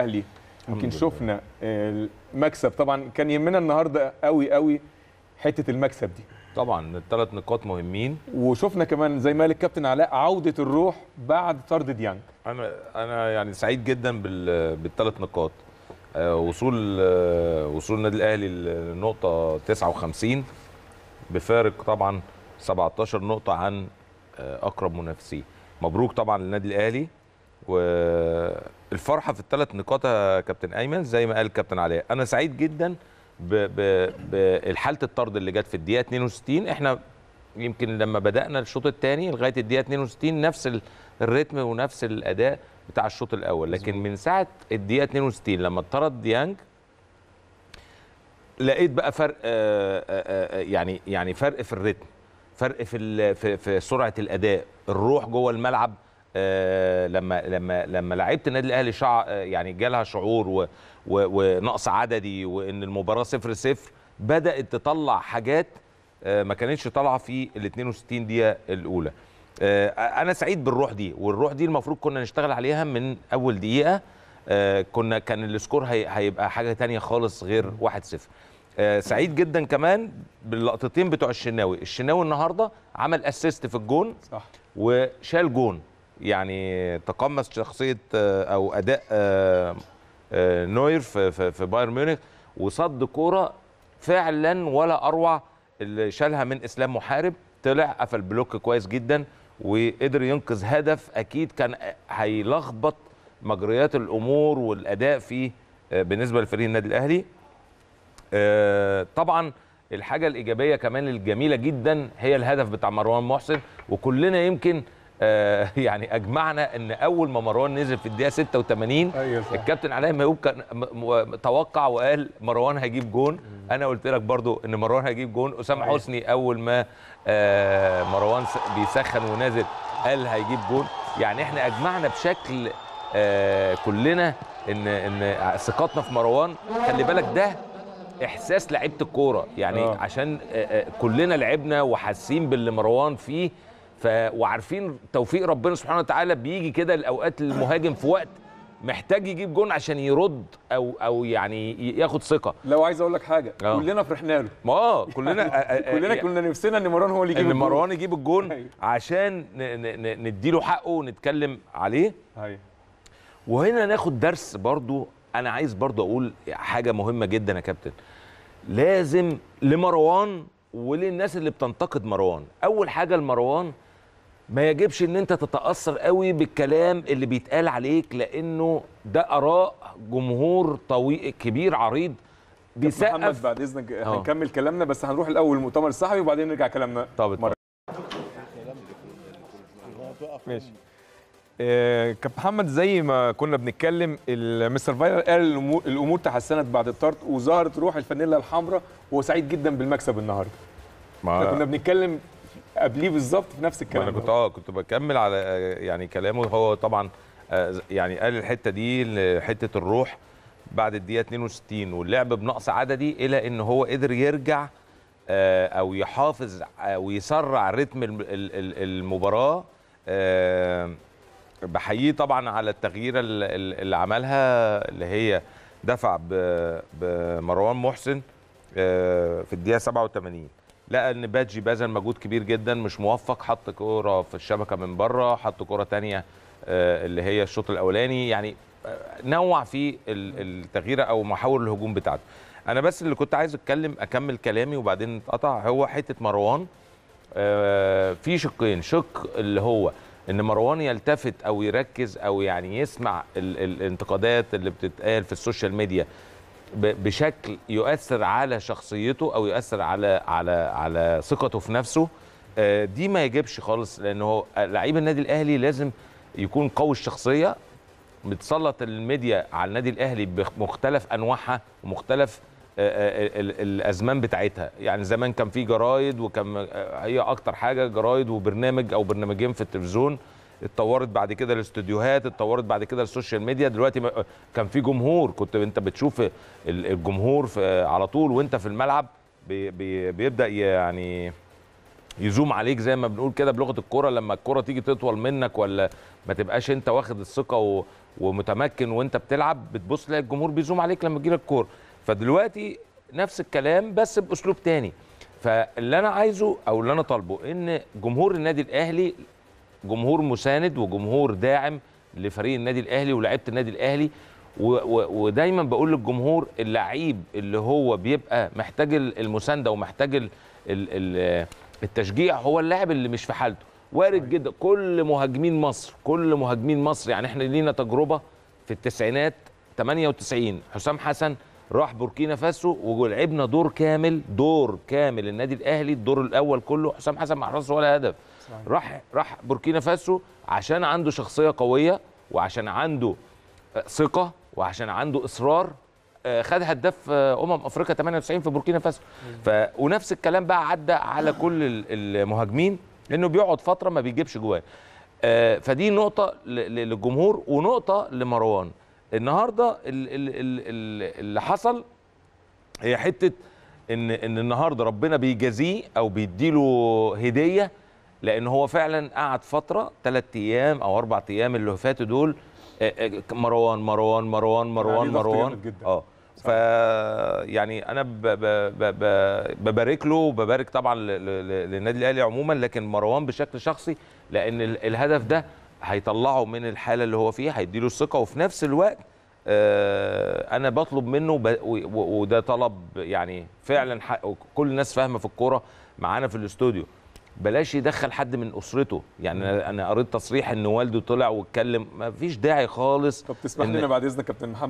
الاهلي يمكن شفنا آه، المكسب طبعا كان يهمنا النهارده قوي قوي حته المكسب دي طبعا الثلاث نقاط مهمين وشفنا كمان زي ما قال الكابتن علاء عوده الروح بعد طرد ديانج انا انا يعني سعيد جدا بالثلاث نقاط آه، وصول آه، وصول النادي الاهلي للنقطه 59 بفارق طبعا 17 نقطه عن اقرب منافسيه مبروك طبعا للنادي الاهلي والفرحه في الثلاث نقاط يا كابتن ايمن زي ما قال كابتن علاء انا سعيد جدا بحاله الطرد اللي جت في الدقيقه 62 احنا يمكن لما بدانا الشوط الثاني لغايه الدقيقه 62 نفس الريتم ونفس الاداء بتاع الشوط الاول لكن من ساعه الدقيقه 62 لما اطرد ديانج لقيت بقى فرق آآ آه، آآ آه، آه، يعني يعني فرق في الريتم فرق في في سرعه الاداء الروح جوه الملعب آه، لما لما لما لعيبه النادي الاهلي شع آه، يعني جالها شعور ونقص عددي وان المباراه 0 0 بدات تطلع حاجات آه، ما كانتش طالعه في ال 62 دقيقه الاولى انا سعيد بالروح دي والروح دي المفروض كنا نشتغل عليها من اول دقيقه كنا كان السكور هيبقى حاجه تانية خالص غير 1 0 سعيد جدا كمان باللقطتين بتوع الشناوي الشناوي النهارده عمل اسيست في الجون صح وشال جون يعني تقمص شخصيه آه، او اداء آه، آه، نوير في بايرن ميونخ وصد كوره فعلا ولا اروع اللي شالها من اسلام محارب طلع قفل بلوك كويس جدا وقدر ينقذ هدف اكيد كان هيلخبط مجريات الامور والاداء فيه بالنسبه لفريق النادي الاهلي طبعا الحاجه الايجابيه كمان الجميله جدا هي الهدف بتاع مروان محسن وكلنا يمكن آه، يعني اجمعنا ان اول ما مروان نزل في الدقيقه 86 أيوة الكابتن علاء مايوب كان توقع وقال مروان هيجيب جون انا قلت لك برضو ان مروان هيجيب جون اسامه أيوة. حسني اول ما آه، مروان بيسخن ونازل قال هيجيب جون يعني احنا اجمعنا بشكل آه، كلنا ان ان ثقتنا في مروان خلي بالك ده احساس لعيبه الكوره يعني آه. عشان كلنا لعبنا وحاسين باللي مروان فيه ف وعارفين توفيق ربنا سبحانه وتعالى بيجي كده الاوقات المهاجم في وقت محتاج يجيب جون عشان يرد او او يعني ياخد ثقه لو عايز اقول لك حاجه أوه. كلنا فرحنا له ما اه كلنا آه، آه، كلنا يعني كنا نفسنا ان مروان هو اللي يجيب ان مروان يجيب الجون أيوه. عشان نديله حقه ونتكلم عليه هي. أيوه. وهنا ناخد درس برضو انا عايز برضو اقول حاجه مهمه جدا يا كابتن لازم لمروان وللناس اللي بتنتقد مروان اول حاجه لمروان ما يجبش ان انت تتاثر قوي بالكلام اللي بيتقال عليك لانه ده اراء جمهور طويل كبير عريض بيسقف محمد بعد اذنك آه. هنكمل كلامنا بس هنروح الاول المؤتمر الصحفي وبعدين نرجع كلامنا طب مره ماشي آه كابتن محمد زي ما كنا بنتكلم مستر فايلر قال الامور تحسنت بعد الطرد وظهرت روح الفانيلا الحمراء وهو سعيد جدا بالمكسب النهارده ما كنا بنتكلم قبليه بالظبط في نفس الكلام انا كنت اه كنت بكمل على آه، يعني كلامه هو طبعا آه، يعني قال الحته دي حته الروح بعد الدقيقه 62 واللعب بنقص عددي الى ان هو قدر يرجع آه، او يحافظ ويسرع رتم المباراه بحييه طبعا على التغييره اللي عملها اللي هي دفع بمروان محسن في الدقيقه 87 لقى ان باتجي بذل مجهود كبير جدا مش موفق حط كوره في الشبكه من بره حط كوره ثانيه آه، اللي هي الشوط الاولاني يعني آه، نوع في التغيير او محاور الهجوم بتاعته انا بس اللي كنت عايز اتكلم اكمل كلامي وبعدين اتقطع هو حته مروان آه، في شقين شق اللي هو ان مروان يلتفت او يركز او يعني يسمع الانتقادات اللي بتتقال في السوشيال ميديا بشكل يؤثر على شخصيته او يؤثر على على على ثقته في نفسه آه، دي ما يجيبش خالص لان هو آه، لعيب النادي الاهلي لازم يكون قوي الشخصيه متسلط الميديا على النادي الاهلي بمختلف انواعها ومختلف آه، الازمان بتاعتها يعني زمان كان في جرايد وكان هي اكتر حاجه جرايد وبرنامج او برنامجين في التلفزيون اتطورت بعد كده الاستوديوهات اتطورت بعد كده السوشيال ميديا دلوقتي كان في جمهور كنت انت بتشوف الجمهور على طول وانت في الملعب بيبدا يعني يزوم عليك زي ما بنقول كده بلغه الكوره لما الكوره تيجي تطول منك ولا ما تبقاش انت واخد الثقه ومتمكن وانت بتلعب بتبص تلاقي الجمهور بيزوم عليك لما تجيلك الكوره فدلوقتي نفس الكلام بس باسلوب تاني فاللي انا عايزه او اللي انا طالبه ان جمهور النادي الاهلي جمهور مساند وجمهور داعم لفريق النادي الاهلي ولاعيبه النادي الاهلي ودايما بقول للجمهور اللعيب اللي هو بيبقى محتاج المسانده ومحتاج التشجيع هو اللاعب اللي مش في حالته وارد جدا كل مهاجمين مصر كل مهاجمين مصر يعني احنا لينا تجربه في التسعينات 98 حسام حسن راح بوركينا فاسو ولعبنا دور كامل دور كامل النادي الاهلي الدور الاول كله حسام حسن ما حرزش ولا هدف راح راح بوركينا فاسو عشان عنده شخصيه قويه وعشان عنده آه، ثقه وعشان عنده اصرار آه، خد هداف آه، امم افريقيا 98 في بوركينا فاسو ف... ونفس الكلام بقى عدى على كل المهاجمين لانه بيقعد فتره ما بيجيبش جوان فدي نقطه للجمهور ونقطه لمروان النهارده اللي حصل هي حته ان ان النهارده ربنا بيجازيه او بيديله هديه لان هو فعلا قعد فتره ثلاث ايام او اربع ايام اللي فاتوا دول آه، آه، مروان مروان مروان يعني مروان مروان اه ف يعني انا ببارك له وببارك طبعا للنادي الاهلي عموما لكن مروان بشكل شخصي لان الهدف ده هيطلعه من الحاله اللي هو فيها هيديله الثقه وفي نفس الوقت آه، انا بطلب منه وده طلب يعني فعلا كل الناس فاهمه في الكوره معانا في الاستوديو بلاش يدخل حد من اسرته يعني انا قريت تصريح ان والده طلع واتكلم ما فيش داعي خالص طب تسمح لنا بعد اذنك كابتن محمد